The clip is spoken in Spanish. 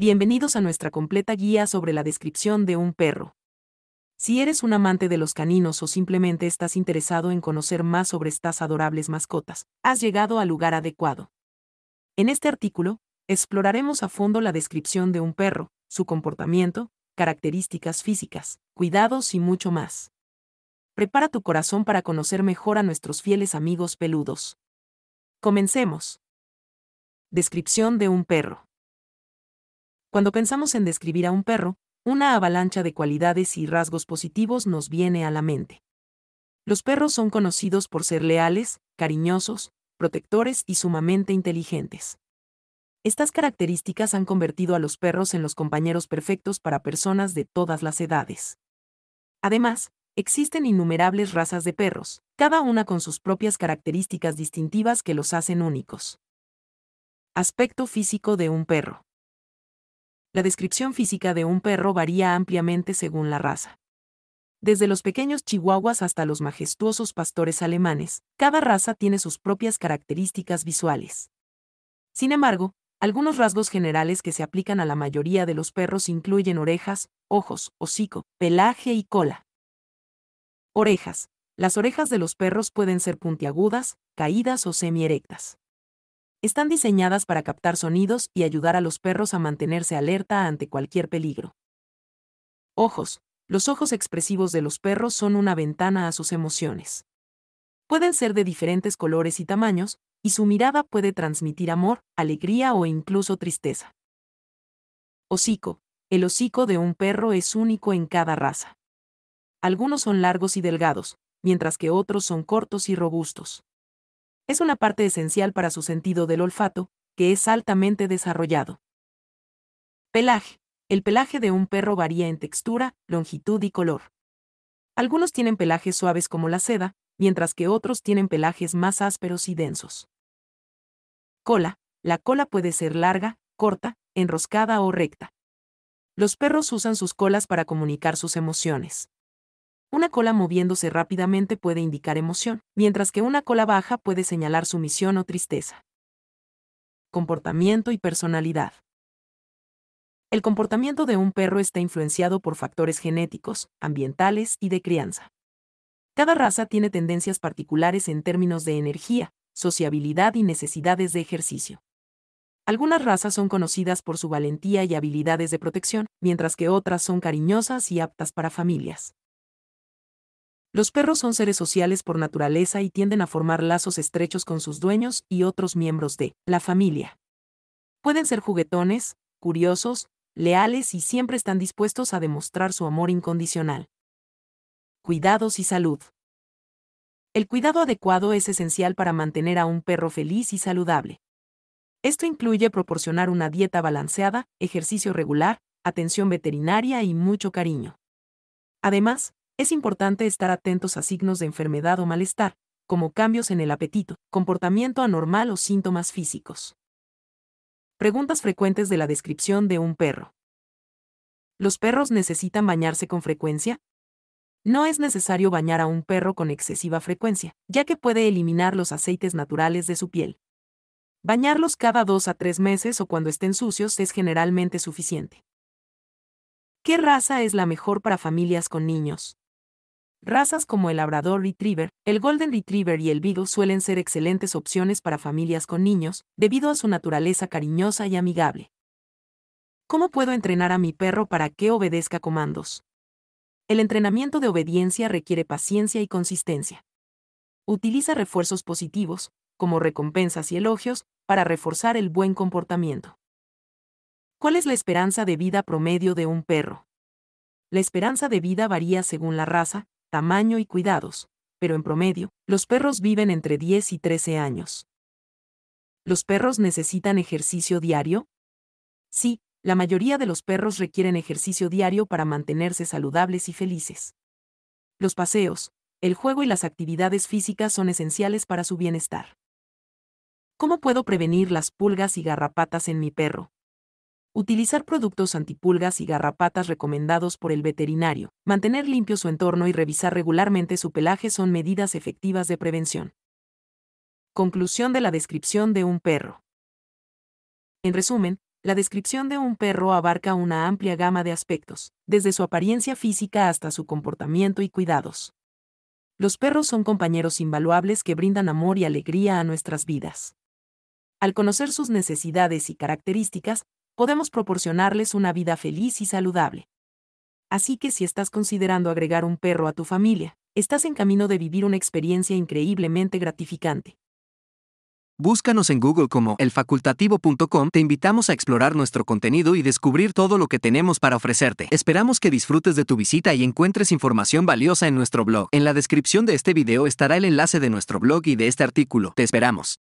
Bienvenidos a nuestra completa guía sobre la descripción de un perro. Si eres un amante de los caninos o simplemente estás interesado en conocer más sobre estas adorables mascotas, has llegado al lugar adecuado. En este artículo, exploraremos a fondo la descripción de un perro, su comportamiento, características físicas, cuidados y mucho más. Prepara tu corazón para conocer mejor a nuestros fieles amigos peludos. Comencemos. Descripción de un perro. Cuando pensamos en describir a un perro, una avalancha de cualidades y rasgos positivos nos viene a la mente. Los perros son conocidos por ser leales, cariñosos, protectores y sumamente inteligentes. Estas características han convertido a los perros en los compañeros perfectos para personas de todas las edades. Además, existen innumerables razas de perros, cada una con sus propias características distintivas que los hacen únicos. Aspecto físico de un perro. La descripción física de un perro varía ampliamente según la raza. Desde los pequeños chihuahuas hasta los majestuosos pastores alemanes, cada raza tiene sus propias características visuales. Sin embargo, algunos rasgos generales que se aplican a la mayoría de los perros incluyen orejas, ojos, hocico, pelaje y cola. Orejas. Las orejas de los perros pueden ser puntiagudas, caídas o semierectas. Están diseñadas para captar sonidos y ayudar a los perros a mantenerse alerta ante cualquier peligro. Ojos. Los ojos expresivos de los perros son una ventana a sus emociones. Pueden ser de diferentes colores y tamaños, y su mirada puede transmitir amor, alegría o incluso tristeza. Hocico. El hocico de un perro es único en cada raza. Algunos son largos y delgados, mientras que otros son cortos y robustos es una parte esencial para su sentido del olfato, que es altamente desarrollado. Pelaje. El pelaje de un perro varía en textura, longitud y color. Algunos tienen pelajes suaves como la seda, mientras que otros tienen pelajes más ásperos y densos. Cola. La cola puede ser larga, corta, enroscada o recta. Los perros usan sus colas para comunicar sus emociones. Una cola moviéndose rápidamente puede indicar emoción, mientras que una cola baja puede señalar sumisión o tristeza. Comportamiento y personalidad. El comportamiento de un perro está influenciado por factores genéticos, ambientales y de crianza. Cada raza tiene tendencias particulares en términos de energía, sociabilidad y necesidades de ejercicio. Algunas razas son conocidas por su valentía y habilidades de protección, mientras que otras son cariñosas y aptas para familias. Los perros son seres sociales por naturaleza y tienden a formar lazos estrechos con sus dueños y otros miembros de la familia. Pueden ser juguetones, curiosos, leales y siempre están dispuestos a demostrar su amor incondicional. Cuidados y salud. El cuidado adecuado es esencial para mantener a un perro feliz y saludable. Esto incluye proporcionar una dieta balanceada, ejercicio regular, atención veterinaria y mucho cariño. Además, es importante estar atentos a signos de enfermedad o malestar, como cambios en el apetito, comportamiento anormal o síntomas físicos. Preguntas frecuentes de la descripción de un perro. ¿Los perros necesitan bañarse con frecuencia? No es necesario bañar a un perro con excesiva frecuencia, ya que puede eliminar los aceites naturales de su piel. Bañarlos cada dos a tres meses o cuando estén sucios es generalmente suficiente. ¿Qué raza es la mejor para familias con niños? Razas como el Labrador Retriever, el Golden Retriever y el Beagle suelen ser excelentes opciones para familias con niños, debido a su naturaleza cariñosa y amigable. ¿Cómo puedo entrenar a mi perro para que obedezca comandos? El entrenamiento de obediencia requiere paciencia y consistencia. Utiliza refuerzos positivos, como recompensas y elogios, para reforzar el buen comportamiento. ¿Cuál es la esperanza de vida promedio de un perro? La esperanza de vida varía según la raza, tamaño y cuidados, pero en promedio, los perros viven entre 10 y 13 años. ¿Los perros necesitan ejercicio diario? Sí, la mayoría de los perros requieren ejercicio diario para mantenerse saludables y felices. Los paseos, el juego y las actividades físicas son esenciales para su bienestar. ¿Cómo puedo prevenir las pulgas y garrapatas en mi perro? utilizar productos antipulgas y garrapatas recomendados por el veterinario, mantener limpio su entorno y revisar regularmente su pelaje son medidas efectivas de prevención. Conclusión de la descripción de un perro. En resumen, la descripción de un perro abarca una amplia gama de aspectos, desde su apariencia física hasta su comportamiento y cuidados. Los perros son compañeros invaluables que brindan amor y alegría a nuestras vidas. Al conocer sus necesidades y características, podemos proporcionarles una vida feliz y saludable. Así que si estás considerando agregar un perro a tu familia, estás en camino de vivir una experiencia increíblemente gratificante. Búscanos en Google como elfacultativo.com. Te invitamos a explorar nuestro contenido y descubrir todo lo que tenemos para ofrecerte. Esperamos que disfrutes de tu visita y encuentres información valiosa en nuestro blog. En la descripción de este video estará el enlace de nuestro blog y de este artículo. Te esperamos.